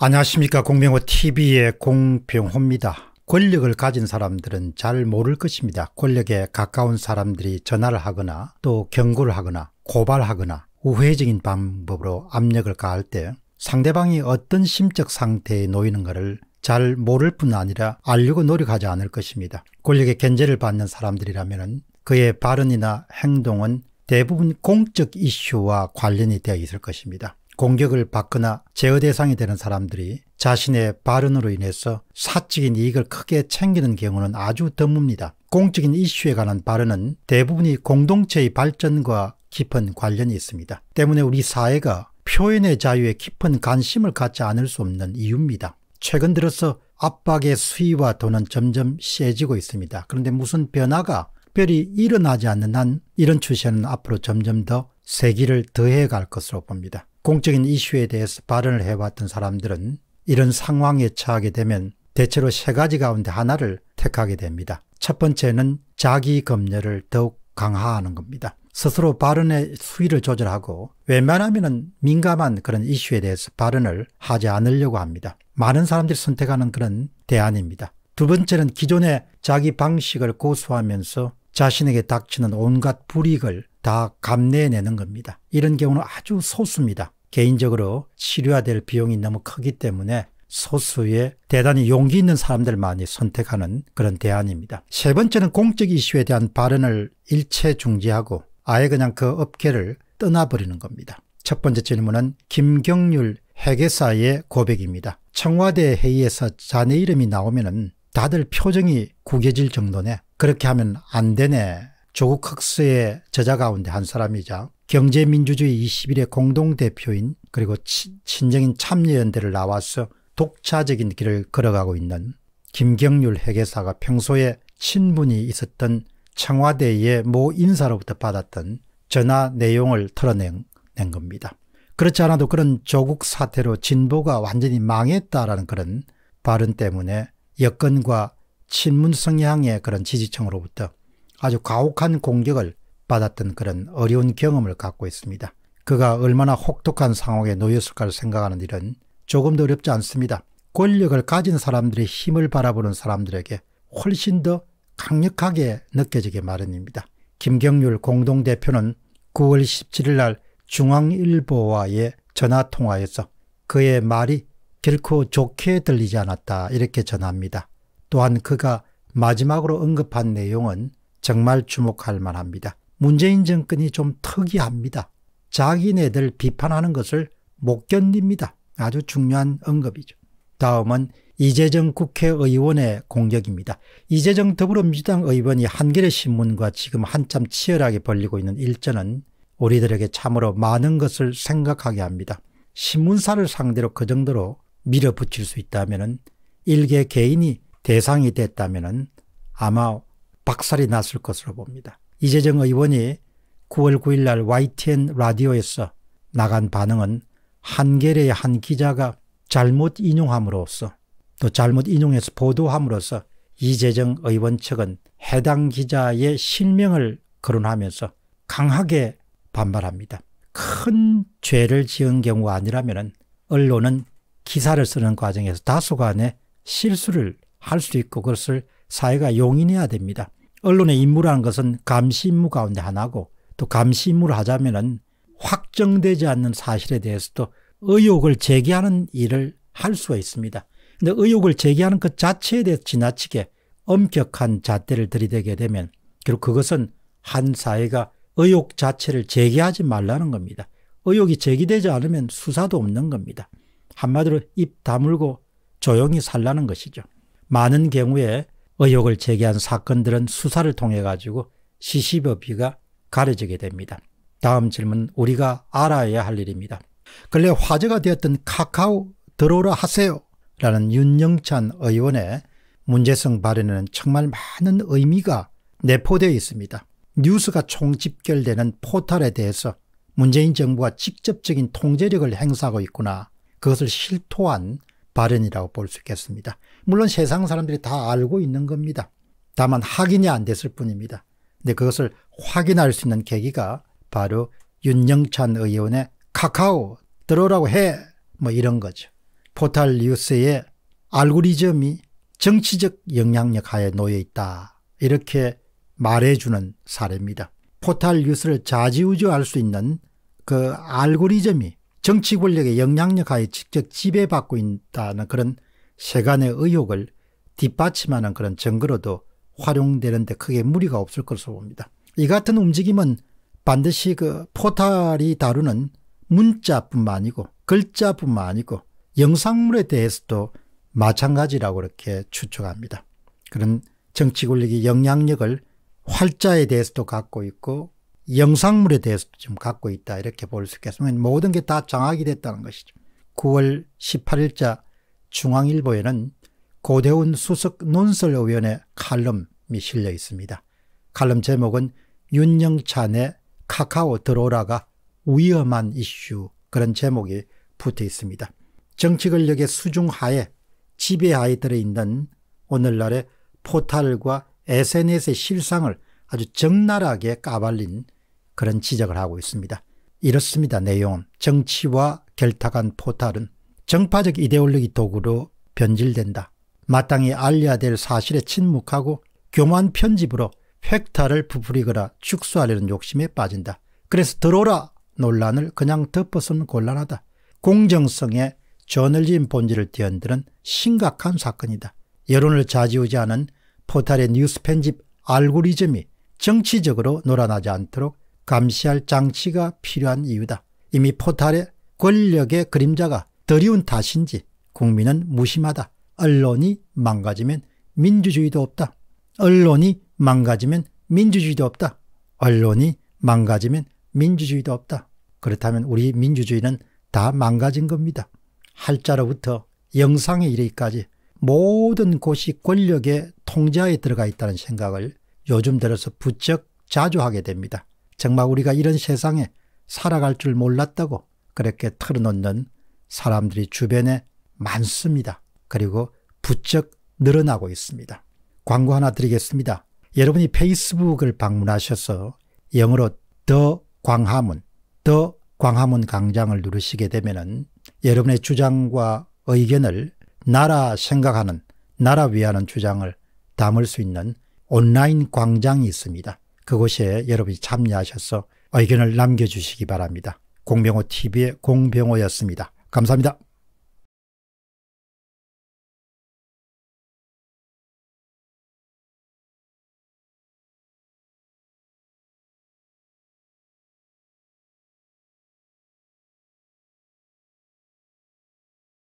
안녕하십니까 공병호 TV의 공병호입니다. 권력을 가진 사람들은 잘 모를 것입니다. 권력에 가까운 사람들이 전화를 하거나 또 경고를 하거나 고발하거나 우회적인 방법으로 압력을 가할 때 상대방이 어떤 심적 상태에 놓이는가를 잘 모를 뿐 아니라 알려고 노력하지 않을 것입니다. 권력의 견제를 받는 사람들이라면 그의 발언이나 행동은 대부분 공적 이슈와 관련이 되어 있을 것입니다. 공격을 받거나 제어 대상이 되는 사람들이 자신의 발언으로 인해서 사적인 이익을 크게 챙기는 경우는 아주 드뭅니다. 공적인 이슈에 관한 발언은 대부분이 공동체의 발전과 깊은 관련이 있습니다. 때문에 우리 사회가 표현의 자유에 깊은 관심을 갖지 않을 수 없는 이유입니다. 최근 들어서 압박의 수위와 도는 점점 세지고 있습니다. 그런데 무슨 변화가 특별히 일어나지 않는 한 이런 추세는 앞으로 점점 더 세기를 더해 갈 것으로 봅니다. 공적인 이슈에 대해서 발언을 해왔던 사람들은 이런 상황에 처하게 되면 대체로 세 가지 가운데 하나를 택하게 됩니다. 첫 번째는 자기 검열을 더욱 강화하는 겁니다. 스스로 발언의 수위를 조절하고 웬만하면 민감한 그런 이슈에 대해서 발언을 하지 않으려고 합니다. 많은 사람들이 선택하는 그런 대안입니다. 두 번째는 기존의 자기 방식을 고수하면서 자신에게 닥치는 온갖 불이익을 다 감내해내는 겁니다. 이런 경우는 아주 소수입니다. 개인적으로 치료해야 될 비용이 너무 크기 때문에 소수의 대단히 용기 있는 사람들만이 선택하는 그런 대안입니다. 세 번째는 공적 이슈에 대한 발언을 일체 중지하고 아예 그냥 그 업계를 떠나버리는 겁니다. 첫 번째 질문은 김경률 회계사의 고백입니다. 청와대 회의에서 자네 이름이 나오면 다들 표정이 구겨질 정도네. 그렇게 하면 안 되네. 조국 흑수의 저자 가운데 한 사람이자 경제민주주의 2 1일의 공동대표인 그리고 친정인 참여연대를 나와서 독자적인 길을 걸어가고 있는 김경률 회계사가 평소에 친분이 있었던 청와대의 모 인사로부터 받았던 전화 내용을 털어낸 겁니다. 그렇지 않아도 그런 조국 사태로 진보가 완전히 망했다라는 그런 발언 때문에 여건과 친문 성향의 그런 지지층으로부터 아주 가혹한 공격을 받았던 그런 어려운 경험을 갖고 있습니다. 그가 얼마나 혹독한 상황에 놓였을까를 생각하는 일은 조금도 어렵지 않습니다. 권력을 가진 사람들의 힘을 바라보는 사람들에게 훨씬 더 강력하게 느껴지게 마련입니다. 김경률 공동대표는 9월 17일 날 중앙일보와의 전화통화에서 그의 말이 결코 좋게 들리지 않았다 이렇게 전합니다. 또한 그가 마지막으로 언급한 내용은 정말 주목할 만합니다. 문재인 정권이 좀 특이합니다. 자기네들 비판하는 것을 못 견딥니다. 아주 중요한 언급이죠. 다음은 이재정 국회의원의 공격입니다. 이재정 더불어민주당 의원이 한겨레 신문과 지금 한참 치열하게 벌리고 있는 일전은 우리들에게 참으로 많은 것을 생각하게 합니다. 신문사를 상대로 그 정도로 밀어붙일 수 있다면 일개 개인이 대상이 됐다면 아마 박살이 났을 것으로 봅니다. 이재정 의원이 9월 9일 날 YTN 라디오에서 나간 반응은 한겨레의 한 기자가 잘못 인용함으로써 또 잘못 인용해서 보도함으로써 이재정 의원 측은 해당 기자의 실명을 거론하면서 강하게 반발합니다. 큰 죄를 지은 경우가 아니라면 언론은 기사를 쓰는 과정에서 다소간의 실수를 할 수 있고 그것을 사회가 용인해야 됩니다. 언론의 임무라는 것은 감시 임무 가운데 하나고 또 감시 임무를 하자면은 확정되지 않는 사실에 대해서도 의혹을 제기하는 일을 할 수가 있습니다. 근데 의혹을 제기하는 것 자체에 대해 서 지나치게 엄격한 잣대를 들이대게 되면 결국 그것은 한 사회가 의혹 자체를 제기하지 말라는 겁니다. 의혹이 제기되지 않으면 수사도 없는 겁니다. 한마디로 입 다물고 조용히 살라는 것이죠. 많은 경우에 의혹을 제기한 사건들은 수사를 통해 가지고 시시비비가 가려지게 됩니다. 다음 질문 우리가 알아야 할 일입니다. 근래 화제가 되었던 카카오 들어오라 하세요 라는 윤영찬 의원의 문제성 발언에는 정말 많은 의미가 내포되어 있습니다. 뉴스가 총집결되는 포탈에 대해서 문재인 정부가 직접적인 통제력을 행사하고 있구나 그것을 실토한 발언이라고 볼 수 있겠습니다. 물론 세상 사람들이 다 알고 있는 겁니다. 다만 확인이 안 됐을 뿐입니다. 근데 그것을 확인할 수 있는 계기가 바로 윤영찬 의원의 카카오 들어오라고 해! 뭐 이런 거죠. 포탈 뉴스의 알고리즘이 정치적 영향력 하에 놓여 있다. 이렇게 말해주는 사례입니다. 포탈 뉴스를 좌지우지할 수 있는 그 알고리즘이 정치 권력의 영향력 하에 직접 지배받고 있다는 그런 세간의 의혹을 뒷받침하는 그런 증거로도 활용되는 데 크게 무리가 없을 것으로 봅니다. 이 같은 움직임은 반드시 그 포탈이 다루는 문자뿐만 아니고 글자뿐만 아니고 영상물에 대해서도 마찬가지라고 이렇게 추측합니다. 그런 정치 권력이 영향력을 활자에 대해서도 갖고 있고 영상물에 대해서 좀 갖고 있다 이렇게 볼 수 있겠습니다. 모든 게 다 장악이 됐다는 것이죠. 9월 18일자 중앙일보에는 고대훈 수석 논설위원의 칼럼이 실려 있습니다. 칼럼 제목은 윤영찬의 카카오 들어오라가 위험한 이슈 그런 제목이 붙어 있습니다. 정치 권력의 수중하에 지배하에 들어있는 오늘날의 포탈과 SNS의 실상을 아주 적나라하게 까발린 그런 지적을 하고 있습니다. 이렇습니다. 내용은 정치와 결탁한 포탈은 정파적 이데올로기 도구로 변질된다. 마땅히 알려야 될 사실에 침묵하고 교만 편집으로 획타를 부풀리거나 축소하려는 욕심에 빠진다. 그래서 들어오라 논란을 그냥 덮어서는 곤란하다. 공정성의 저널리즘 본질을 뒤흔드는 심각한 사건이다. 여론을 좌지우지하는 포탈의 뉴스 편집 알고리즘이 정치적으로 놀아나지 않도록 감시할 장치가 필요한 이유다. 이미 포탈에 권력의 그림자가 드리운 탓인지 국민은 무심하다. 언론이 망가지면 민주주의도 없다. 언론이 망가지면 민주주의도 없다. 언론이 망가지면 민주주의도 없다. 그렇다면 우리 민주주의는 다 망가진 겁니다. 할자로부터 영상의 이르기까지 모든 곳이 권력의 통제에 하 들어가 있다는 생각을 요즘 들어서 부쩍 자주 하게 됩니다. 정말 우리가 이런 세상에 살아갈 줄 몰랐다고 그렇게 털어놓는 사람들이 주변에 많습니다. 그리고 부쩍 늘어나고 있습니다. 광고 하나 드리겠습니다. 여러분이 페이스북을 방문하셔서 영어로 더 광화문, 더 광화문 강장을 누르시게 되면은 여러분의 주장과 의견을 나라 생각하는, 나라 위하는 주장을 담을 수 있는 온라인 광장이 있습니다. 그곳에 여러분이 참여하셔서 의견을 남겨주시기 바랍니다. 공병호 TV의 공병호였습니다. 감사합니다.